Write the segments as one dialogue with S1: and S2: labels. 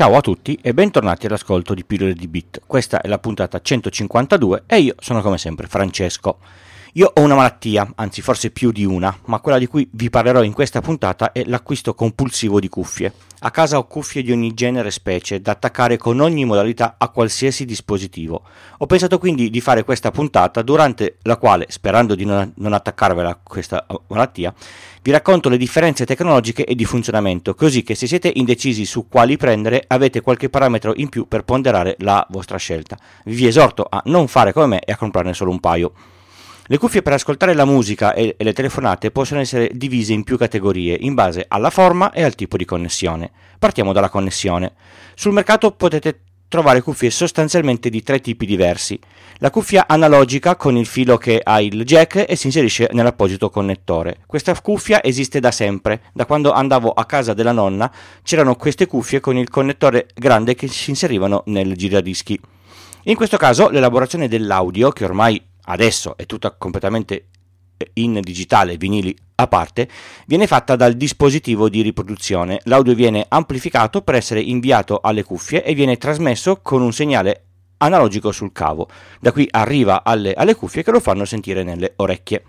S1: Ciao a tutti e bentornati all'ascolto di Pillole di Bit. Questa è la puntata 152 e io sono come sempre Francesco. Io ho una malattia, anzi forse più di una, ma quella di cui vi parlerò in questa puntata è l'acquisto compulsivo di cuffie. A casa ho cuffie di ogni genere e specie da attaccare con ogni modalità a qualsiasi dispositivo. Ho pensato quindi di fare questa puntata durante la quale, sperando di non, attaccarvela a questa uh, malattia, vi racconto le differenze tecnologiche e di funzionamento, così che se siete indecisi su quali prendere avete qualche parametro in più per ponderare la vostra scelta. Vi esorto a non fare come me e a comprarne solo un paio. Le cuffie per ascoltare la musica e, le telefonate possono essere divise in più categorie in base alla forma e al tipo di connessione. Partiamo dalla connessione. Sul mercato potete trovare cuffie sostanzialmente di tre tipi diversi. La cuffia analogica con il filo che ha il jack e si inserisce nell'apposito connettore. Questa cuffia esiste da sempre. Da quando andavo a casa della nonna c'erano queste cuffie con il connettore grande che si inserivano nel giradischi. In questo caso l'elaborazione dell'audio, che ormai adesso è tutta completamente eh, in digitale, vinili a parte, viene fatta dal dispositivo di riproduzione. L'audio viene amplificato per essere inviato alle cuffie e viene trasmesso con un segnale analogico sul cavo. Da qui arriva alle, alle cuffie che lo fanno sentire nelle orecchie.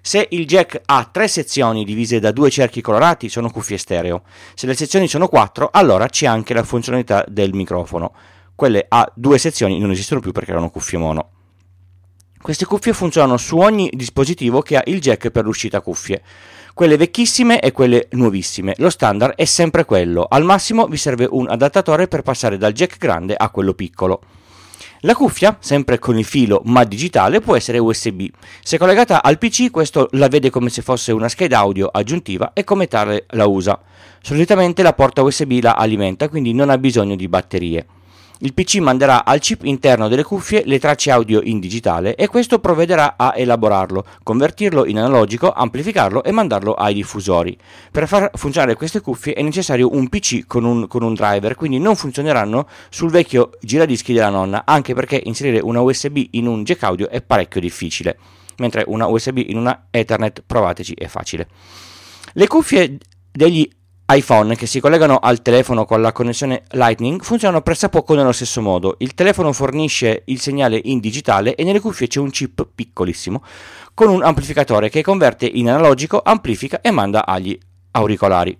S1: Se il jack ha tre sezioni divise da due cerchi colorati, sono cuffie stereo. Se le sezioni sono quattro, allora c'è anche la funzionalità del microfono. Quelle a due sezioni non esistono più perché erano cuffie mono. Queste cuffie funzionano su ogni dispositivo che ha il jack per l'uscita cuffie, quelle vecchissime e quelle nuovissime. Lo standard è sempre quello, al massimo vi serve un adattatore per passare dal jack grande a quello piccolo. La cuffia, sempre con il filo ma digitale, può essere USB. Se collegata al PC, questo la vede come se fosse una scheda audio aggiuntiva e come tale la usa. Solitamente la porta USB la alimenta, quindi non ha bisogno di batterie. Il PC manderà al chip interno delle cuffie le tracce audio in digitale e questo provvederà a elaborarlo, convertirlo in analogico, amplificarlo e mandarlo ai diffusori. Per far funzionare queste cuffie è necessario un PC con un, con un driver, quindi non funzioneranno sul vecchio giradischi della nonna, anche perché inserire una USB in un jack audio è parecchio difficile, mentre una USB in una Ethernet provateci è facile. Le cuffie degli iPhone che si collegano al telefono con la connessione Lightning funzionano pressappoco nello stesso modo. Il telefono fornisce il segnale in digitale e nelle cuffie c'è un chip piccolissimo con un amplificatore che converte in analogico, amplifica e manda agli auricolari.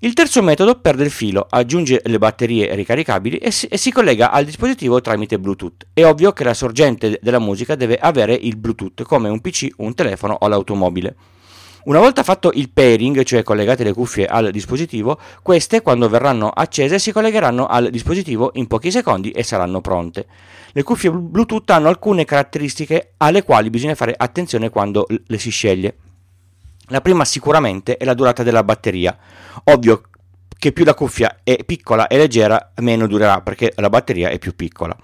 S1: Il terzo metodo perde il filo, aggiunge le batterie ricaricabili e si, e si, collega al dispositivo tramite Bluetooth. È ovvio che la sorgente della musica deve avere il Bluetooth come un PC, un telefono o l'automobile. Una volta fatto il pairing, cioè collegate le cuffie al dispositivo, queste quando verranno accese si collegheranno al dispositivo in pochi secondi e saranno pronte. Le cuffie Bluetooth hanno alcune caratteristiche alle quali bisogna fare attenzione quando le si sceglie. La prima sicuramente è la durata della batteria. Ovvio che più la cuffia è piccola e leggera, meno durerà perché la batteria è più piccola.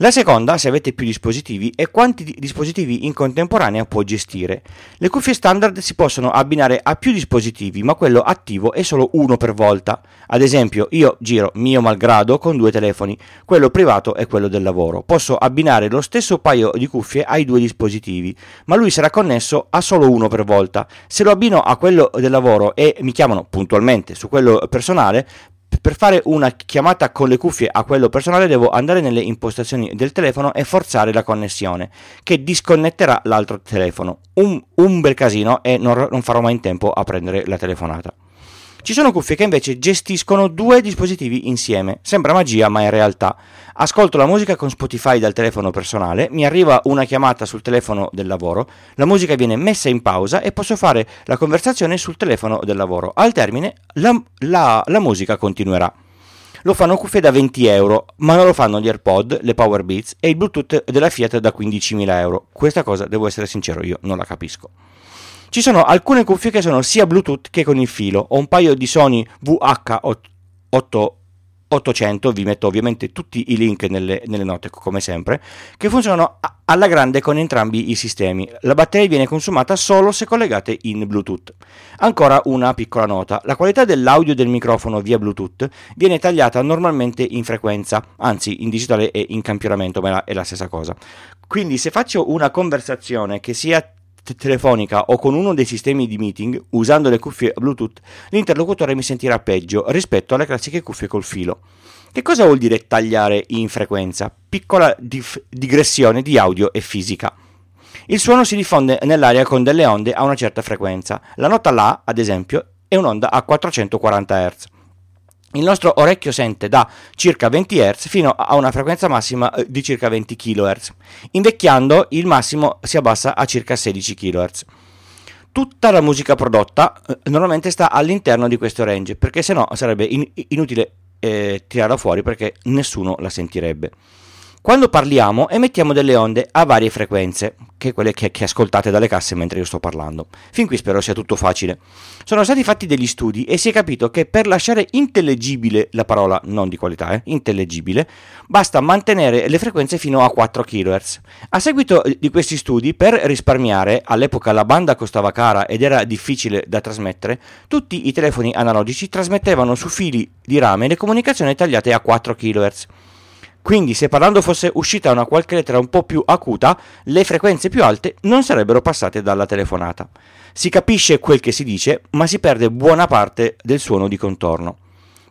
S1: La seconda, se avete più dispositivi, è quanti dispositivi in contemporanea può gestire. Le cuffie standard si possono abbinare a più dispositivi, ma quello attivo è solo uno per volta. Ad esempio, io giro mio malgrado con due telefoni, quello privato e quello del lavoro. Posso abbinare lo stesso paio di cuffie ai due dispositivi, ma lui sarà connesso a solo uno per volta. Se lo abbino a quello del lavoro e mi chiamano puntualmente su quello personale, per fare una chiamata con le cuffie a quello personale devo andare nelle impostazioni del telefono e forzare la connessione, che disconnetterà l'altro telefono. Un, un bel casino e non, non farò mai in tempo a prendere la telefonata. Ci sono cuffie che invece gestiscono due dispositivi insieme. Sembra magia, ma è realtà. Ascolto la musica con Spotify dal telefono personale, mi arriva una chiamata sul telefono del lavoro, la musica viene messa in pausa e posso fare la conversazione sul telefono del lavoro. Al termine la, la, la musica continuerà. Lo fanno cuffie da 20 euro, ma non lo fanno gli AirPod, le Power Beats e il Bluetooth della Fiat da 15.000 euro. Questa cosa, devo essere sincero, io non la capisco. Ci sono alcune cuffie che sono sia Bluetooth che con il filo. Ho un paio di Sony VH8 800, vi metto ovviamente tutti i link nelle, nelle note come sempre, che funzionano alla grande con entrambi i sistemi. La batteria viene consumata solo se collegate in Bluetooth. Ancora una piccola nota, la qualità dell'audio del microfono via Bluetooth viene tagliata normalmente in frequenza, anzi in digitale e in campionamento, ma è la stessa cosa. Quindi se faccio una conversazione che sia telefonica o con uno dei sistemi di meeting usando le cuffie Bluetooth, l'interlocutore mi sentirà peggio rispetto alle classiche cuffie col filo. Che cosa vuol dire tagliare in frequenza? Piccola dif- digressione di audio e fisica. Il suono si diffonde nell'aria con delle onde a una certa frequenza. La nota La, ad esempio, è un'onda a 440 Hz. Il nostro orecchio sente da circa 20 Hz fino a una frequenza massima eh, di circa 20 kHz. Invecchiando il massimo si abbassa a circa 16 kHz. Tutta la musica prodotta eh, normalmente sta all'interno di questo range, perché se no sarebbe in- inutile eh, tirarla fuori perché nessuno la sentirebbe. Quando parliamo emettiamo delle onde a varie frequenze, che quelle che, che, ascoltate dalle casse mentre io sto parlando. Fin qui spero sia tutto facile. Sono stati fatti degli studi e si è capito che per lasciare intellegibile la parola, non di qualità, eh, intellegibile, basta mantenere le frequenze fino a 4 kHz. A seguito eh, di questi studi, per risparmiare, all'epoca la banda costava cara ed era difficile da trasmettere, tutti i telefoni analogici trasmettevano su fili di rame le comunicazioni tagliate a 4 kHz. Quindi se parlando fosse uscita una qualche lettera un po' più acuta, le frequenze più alte non sarebbero passate dalla telefonata. Si capisce quel che si dice, ma si perde buona parte del suono di contorno.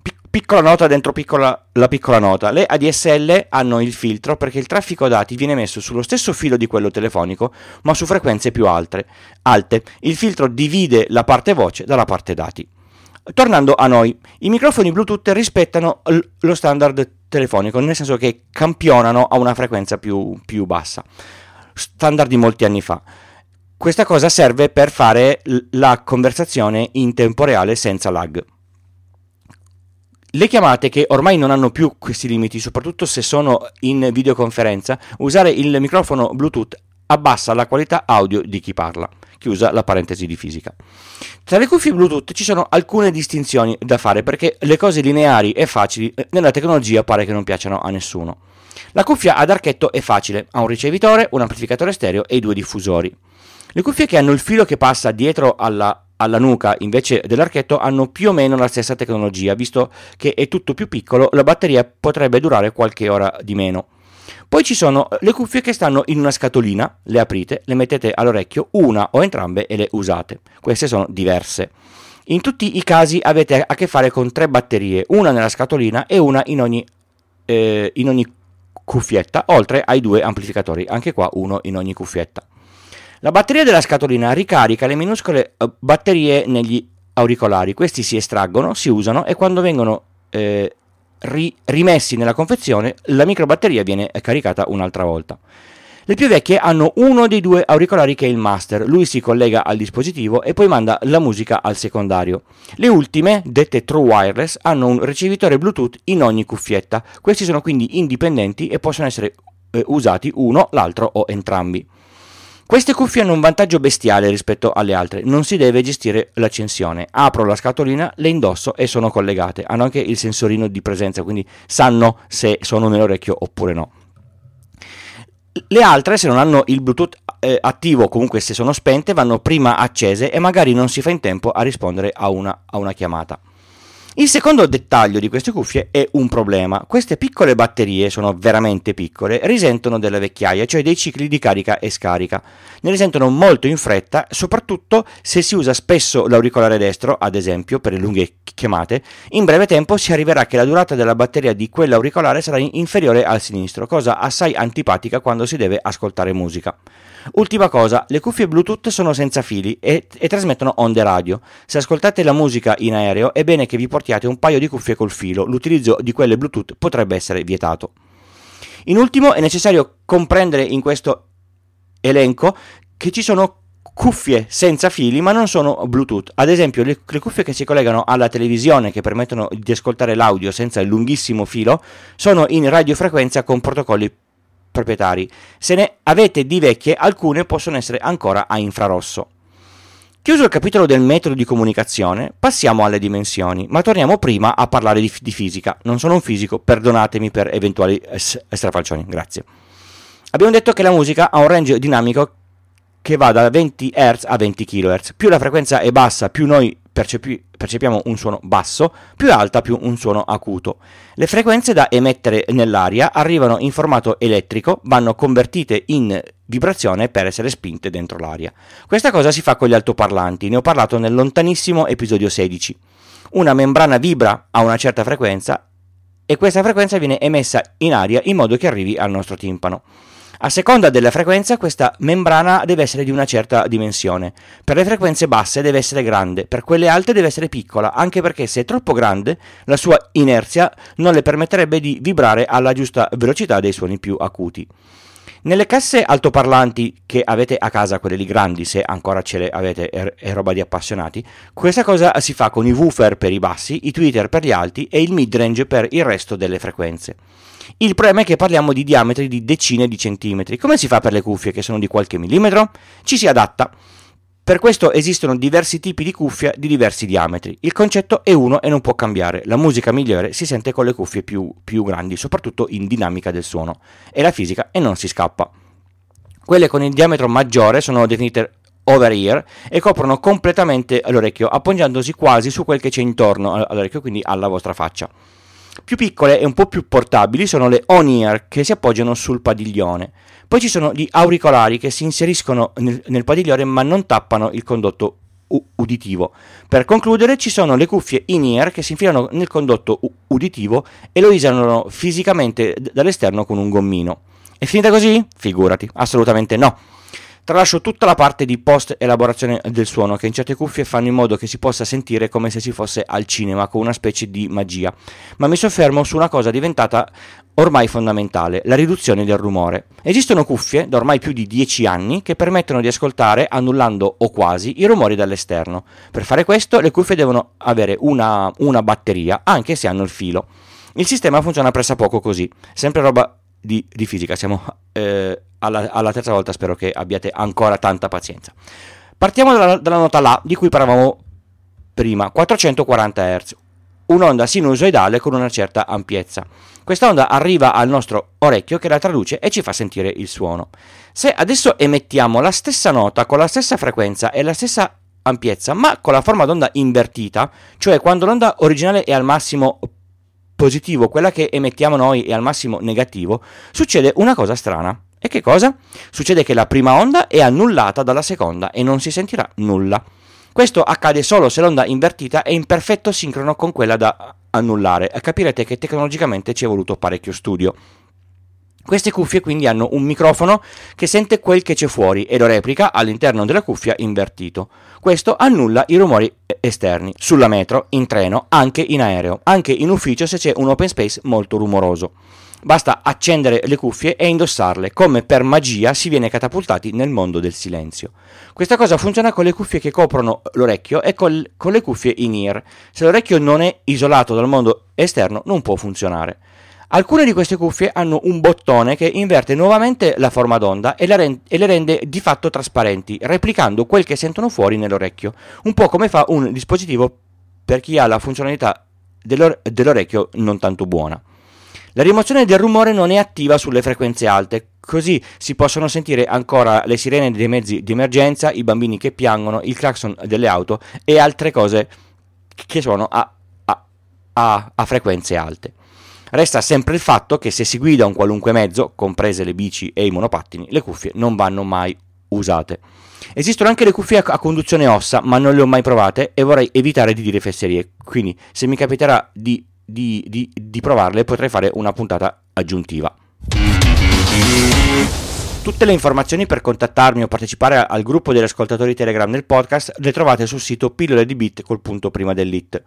S1: Pic- piccola nota dentro piccola, la piccola nota. Le ADSL hanno il filtro perché il traffico dati viene messo sullo stesso filo di quello telefonico, ma su frequenze più alte. alte. Il filtro divide la parte voce dalla parte dati. Tornando a noi, i microfoni Bluetooth rispettano l- lo standard telefonico, nel senso che campionano a una frequenza più, più bassa, standard di molti anni fa. Questa cosa serve per fare la conversazione in tempo reale senza lag. Le chiamate che ormai non hanno più questi limiti, soprattutto se sono in videoconferenza, usare il microfono Bluetooth abbassa la qualità audio di chi parla chiusa la parentesi di fisica. Tra le cuffie Bluetooth ci sono alcune distinzioni da fare perché le cose lineari e facili eh, nella tecnologia pare che non piacciono a nessuno. La cuffia ad archetto è facile, ha un ricevitore, un amplificatore stereo e due diffusori. Le cuffie che hanno il filo che passa dietro alla alla nuca invece dell'archetto hanno più o meno la stessa tecnologia, visto che è tutto più piccolo, la batteria potrebbe durare qualche ora di meno. Poi ci sono eh, le cuffie che stanno in una scatolina, le aprite, le mettete all'orecchio, una o entrambe e le usate. Queste sono diverse. In tutti i casi avete a che fare con tre batterie, una nella scatolina e una in ogni, eh, in ogni cuffietta, oltre ai due amplificatori, anche qua uno in ogni cuffietta. La batteria della scatolina ricarica le minuscole eh, batterie negli auricolari, questi si estraggono, si usano e quando vengono eh, ri- rimessi nella confezione, la microbatteria viene caricata un'altra volta. Le più vecchie hanno uno dei due auricolari che è il master, lui si collega al dispositivo e poi manda la musica al secondario. Le ultime, dette true wireless, hanno un ricevitore Bluetooth in ogni cuffietta. Questi sono quindi indipendenti e possono essere eh, usati uno, l'altro o entrambi. Queste cuffie hanno un vantaggio bestiale rispetto alle altre, non si deve gestire l'accensione. Apro la scatolina, le indosso e sono collegate. Hanno anche il sensorino di presenza, quindi sanno se sono nell'orecchio oppure no. Le altre, se non hanno il Bluetooth eh, attivo, comunque se sono spente, vanno prima accese e magari non si fa in tempo a rispondere a una, a una chiamata. Il secondo dettaglio di queste cuffie è un problema. Queste piccole batterie, sono veramente piccole, risentono della vecchiaia, cioè dei cicli di carica e scarica. Ne risentono molto in fretta, soprattutto se si usa spesso l'auricolare destro, ad esempio, per le lunghe chiamate. In breve tempo si arriverà che la durata della batteria di quell'auricolare sarà inferiore al sinistro, cosa assai antipatica quando si deve ascoltare musica. Ultima cosa, le cuffie Bluetooth sono senza fili e, e trasmettono onde radio. Se ascoltate la musica in aereo è bene che vi portiate un paio di cuffie col filo, l'utilizzo di quelle Bluetooth potrebbe essere vietato. In ultimo è necessario comprendere in questo elenco che ci sono cuffie senza fili ma non sono Bluetooth. Ad esempio le, le, cuffie che si collegano alla televisione che permettono di ascoltare l'audio senza il lunghissimo filo sono in radiofrequenza con protocolli proprietari. Se ne avete di vecchie, alcune possono essere ancora a infrarosso. Chiuso il capitolo del metodo di comunicazione, passiamo alle dimensioni, ma torniamo prima a parlare di, di fisica. Non sono un fisico, perdonatemi per eventuali es- strafalcioni, grazie. Abbiamo detto che la musica ha un range dinamico che va da 20 Hz a 20 kHz. Più la frequenza è bassa, più noi percepi- percepiamo un suono basso, più alta più un suono acuto. Le frequenze da emettere nell'aria arrivano in formato elettrico, vanno convertite in vibrazione per essere spinte dentro l'aria. Questa cosa si fa con gli altoparlanti, ne ho parlato nel lontanissimo episodio 16. Una membrana vibra a una certa frequenza e questa frequenza viene emessa in aria in modo che arrivi al nostro timpano. A seconda della frequenza questa membrana deve essere di una certa dimensione. Per le frequenze basse deve essere grande, per quelle alte deve essere piccola, anche perché se è troppo grande la sua inerzia non le permetterebbe di vibrare alla giusta velocità dei suoni più acuti. Nelle casse altoparlanti che avete a casa, quelle lì grandi, se ancora ce le avete, è roba di appassionati, questa cosa si fa con i woofer per i bassi, i tweeter per gli alti e il midrange per il resto delle frequenze. Il problema è che parliamo di diametri di decine di centimetri. Come si fa per le cuffie che sono di qualche millimetro? Ci si adatta. Per questo esistono diversi tipi di cuffia di diversi diametri. Il concetto è uno e non può cambiare. La musica migliore si sente con le cuffie più, più grandi, soprattutto in dinamica del suono. È la fisica e non si scappa. Quelle con il diametro maggiore sono definite over ear e coprono completamente l'orecchio, appoggiandosi quasi su quel che c'è intorno all'orecchio, quindi alla vostra faccia. Più piccole e un po' più portabili sono le on-ear che si appoggiano sul padiglione. Poi ci sono gli auricolari che si inseriscono nel, nel padiglione ma non tappano il condotto u- uditivo. Per concludere ci sono le cuffie in-ear che si infilano nel condotto u- uditivo e lo isolano fisicamente d- dall'esterno con un gommino. È finita così? Figurati, assolutamente no. Tralascio tutta la parte di post elaborazione del suono che in certe cuffie fanno in modo che si possa sentire come se si fosse al cinema con una specie di magia, ma mi soffermo su una cosa diventata ormai fondamentale, la riduzione del rumore. Esistono cuffie da ormai più di 10 anni che permettono di ascoltare annullando o quasi i rumori dall'esterno. Per fare questo le cuffie devono avere una, una batteria anche se hanno il filo. Il sistema funziona pressa poco così, sempre roba di, di fisica. Siamo eh, alla, alla, terza volta, spero che abbiate ancora tanta pazienza. Partiamo dalla, dalla nota La di cui parlavamo prima, 440 Hz, un'onda sinusoidale con una certa ampiezza. Questa onda arriva al nostro orecchio che la traduce e ci fa sentire il suono. Se adesso emettiamo la stessa nota con la stessa frequenza e la stessa ampiezza, ma con la forma d'onda invertita, cioè quando l'onda originale è al massimo positivo, quella che emettiamo noi è al massimo negativo, succede una cosa strana. E che cosa? Succede che la prima onda è annullata dalla seconda e non si sentirà nulla. Questo accade solo se l'onda invertita è in perfetto sincrono con quella da annullare. Capirete che tecnologicamente ci è voluto parecchio studio. Queste cuffie quindi hanno un microfono che sente quel che c'è fuori e lo replica all'interno della cuffia invertito. Questo annulla i rumori esterni, sulla metro, in treno, anche in aereo, anche in ufficio se c'è un open space molto rumoroso. Basta accendere le cuffie e indossarle, come per magia si viene catapultati nel mondo del silenzio. Questa cosa funziona con le cuffie che coprono l'orecchio e col, con le cuffie in ear. Se l'orecchio non è isolato dal mondo esterno non può funzionare. Alcune di queste cuffie hanno un bottone che inverte nuovamente la forma d'onda e, la rend- e le rende di fatto trasparenti, replicando quel che sentono fuori nell'orecchio, un po' come fa un dispositivo per chi ha la funzionalità dell'ore- dell'orecchio non tanto buona. La rimozione del rumore non è attiva sulle frequenze alte, così si possono sentire ancora le sirene dei mezzi di emergenza, i bambini che piangono, il clacson delle auto e altre cose che sono a, a, a, a frequenze alte. Resta sempre il fatto che se si guida un qualunque mezzo, comprese le bici e i monopattini, le cuffie non vanno mai usate. Esistono anche le cuffie a conduzione ossa, ma non le ho mai provate e vorrei evitare di dire fesserie, quindi se mi capiterà di, di, di, di provarle potrei fare una puntata aggiuntiva. Tutte le informazioni per contattarmi o partecipare al gruppo degli ascoltatori Telegram del podcast le trovate sul sito pillole di bit col punto prima dell'it.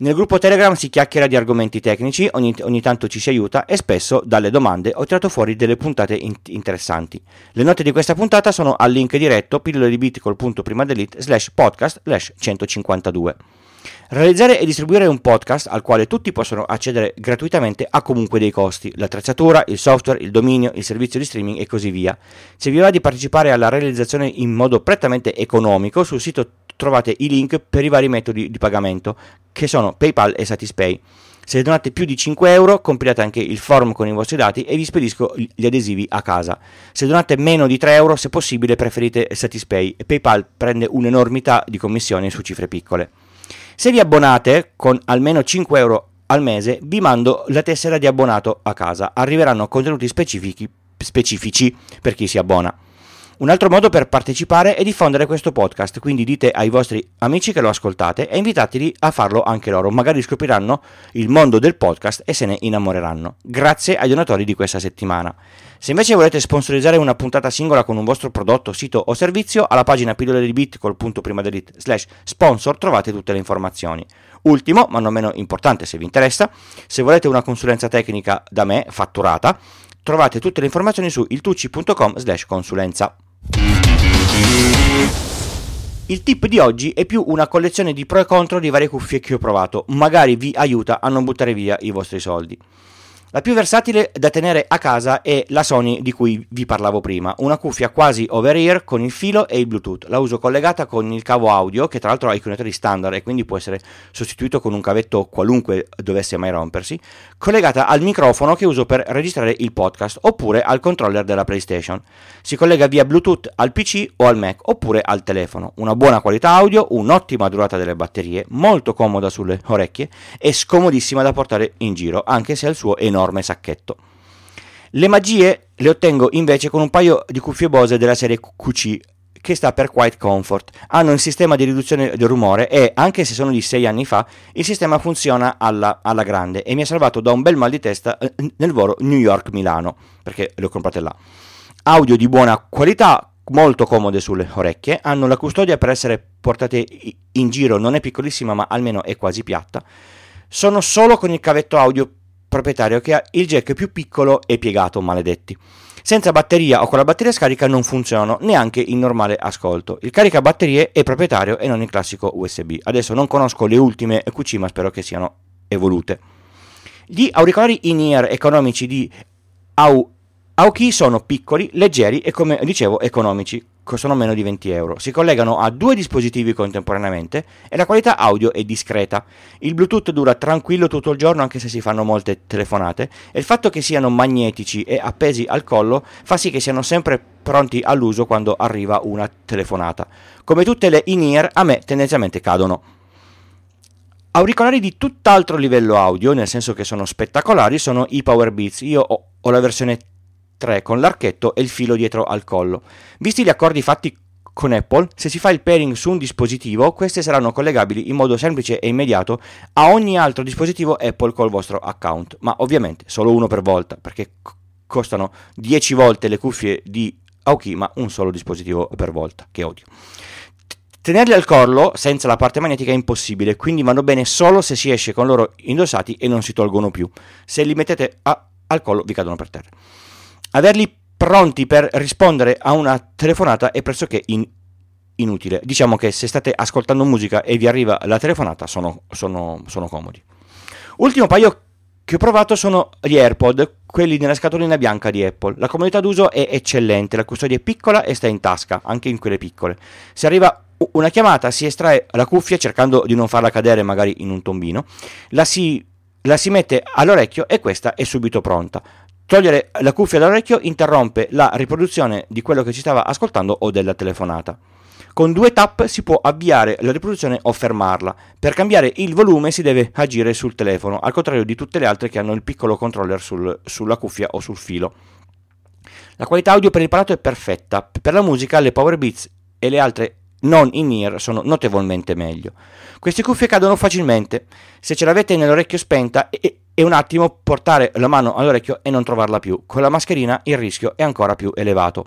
S1: Nel gruppo Telegram si chiacchiera di argomenti tecnici, ogni, ogni, tanto ci si aiuta e spesso dalle domande ho tirato fuori delle puntate in- interessanti. Le note di questa puntata sono al link diretto pillole di bit col slash podcast slash 152. Realizzare e distribuire un podcast al quale tutti possono accedere gratuitamente ha comunque dei costi, l'attrezzatura, il software, il dominio, il servizio di streaming e così via. Se vi va di partecipare alla realizzazione in modo prettamente economico sul sito trovate i link per i vari metodi di pagamento che sono PayPal e Satispay. Se donate più di 5 euro, compilate anche il form con i vostri dati e vi spedisco gli adesivi a casa. Se donate meno di 3 euro, se possibile, preferite Satispay. PayPal prende un'enormità di commissioni su cifre piccole. Se vi abbonate con almeno 5 euro al mese, vi mando la tessera di abbonato a casa. Arriveranno contenuti specifici, specifici per chi si abbona. Un altro modo per partecipare è diffondere questo podcast, quindi dite ai vostri amici che lo ascoltate e invitateli a farlo anche loro, magari scopriranno il mondo del podcast e se ne innamoreranno. Grazie ai donatori di questa settimana. Se invece volete sponsorizzare una puntata singola con un vostro prodotto, sito o servizio, alla pagina pillole di bit col punto prima dell'it slash sponsor trovate tutte le informazioni. Ultimo, ma non meno importante se vi interessa, se volete una consulenza tecnica da me fatturata, trovate tutte le informazioni su iltucci.com slash consulenza. Il tip di oggi è più una collezione di pro e contro di varie cuffie che ho provato, magari vi aiuta a non buttare via i vostri soldi. La più versatile da tenere a casa è la Sony di cui vi parlavo prima, una cuffia quasi over-ear con il filo e il Bluetooth. La uso collegata con il cavo audio, che tra l'altro ha i connettori standard e quindi può essere sostituito con un cavetto qualunque dovesse mai rompersi, collegata al microfono che uso per registrare il podcast oppure al controller della PlayStation. Si collega via Bluetooth al PC o al Mac oppure al telefono. Una buona qualità audio, un'ottima durata delle batterie, molto comoda sulle orecchie e scomodissima da portare in giro, anche se al suo enorme enorme sacchetto. Le magie le ottengo invece con un paio di cuffie Bose della serie QC che sta per Quiet Comfort. Hanno un sistema di riduzione del rumore e, anche se sono di 6 anni fa, il sistema funziona alla, alla grande e mi ha salvato da un bel mal di testa eh, nel volo New York-Milano, perché le ho comprate là. Audio di buona qualità, molto comode sulle orecchie, hanno la custodia per essere portate in giro, non è piccolissima ma almeno è quasi piatta. Sono solo con il cavetto audio proprietario che ha il jack più piccolo e piegato, maledetti. Senza batteria o con la batteria scarica non funzionano neanche il normale ascolto. Il caricabatterie è proprietario e non il classico USB. Adesso non conosco le ultime QC, ma spero che siano evolute. Gli auricolari in-ear economici di AU Aoki sono piccoli, leggeri e come dicevo economici, costano meno di 20 euro. Si collegano a due dispositivi contemporaneamente e la qualità audio è discreta. Il Bluetooth dura tranquillo tutto il giorno anche se si fanno molte telefonate e il fatto che siano magnetici e appesi al collo fa sì che siano sempre pronti all'uso quando arriva una telefonata. Come tutte le in-ear a me tendenzialmente cadono. Auricolari di tutt'altro livello audio, nel senso che sono spettacolari, sono i Power Beats. Io ho, ho la versione 3 con l'archetto e il filo dietro al collo. Visti gli accordi fatti con Apple, se si fa il pairing su un dispositivo, queste saranno collegabili in modo semplice e immediato a ogni altro dispositivo Apple col vostro account, ma ovviamente solo uno per volta, perché costano 10 volte le cuffie di Aoki, ma un solo dispositivo per volta, che odio. Tenerli al collo senza la parte magnetica è impossibile, quindi vanno bene solo se si esce con loro indossati e non si tolgono più. Se li mettete a- al collo vi cadono per terra averli pronti per rispondere a una telefonata è pressoché in- inutile. Diciamo che se state ascoltando musica e vi arriva la telefonata sono, sono, sono comodi. Ultimo paio che ho provato sono gli AirPod, quelli nella scatolina bianca di Apple. La comodità d'uso è eccellente, la custodia è piccola e sta in tasca, anche in quelle piccole. Se arriva una chiamata si estrae la cuffia cercando di non farla cadere magari in un tombino, la si, la si mette all'orecchio e questa è subito pronta. Togliere la cuffia dall'orecchio interrompe la riproduzione di quello che ci stava ascoltando o della telefonata. Con due tap si può avviare la riproduzione o fermarla. Per cambiare il volume si deve agire sul telefono, al contrario di tutte le altre che hanno il piccolo controller sul, sulla cuffia o sul filo. La qualità audio per il palato è perfetta, per la musica le power beats e le altre non in ear sono notevolmente meglio. Queste cuffie cadono facilmente, se ce l'avete nell'orecchio spenta e, e un attimo portare la mano all'orecchio e non trovarla più, con la mascherina il rischio è ancora più elevato.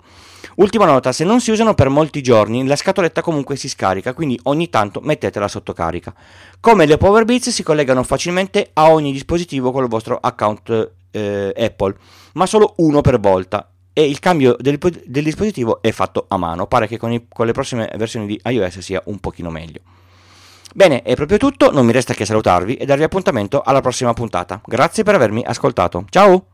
S1: Ultima nota, se non si usano per molti giorni la scatoletta comunque si scarica, quindi ogni tanto mettetela sotto carica. Come le Power Beats si collegano facilmente a ogni dispositivo con il vostro account eh, Apple, ma solo uno per volta e il cambio del, del dispositivo è fatto a mano, pare che con, i, con le prossime versioni di iOS sia un pochino meglio. Bene, è proprio tutto, non mi resta che salutarvi e darvi appuntamento alla prossima puntata. Grazie per avermi ascoltato. Ciao!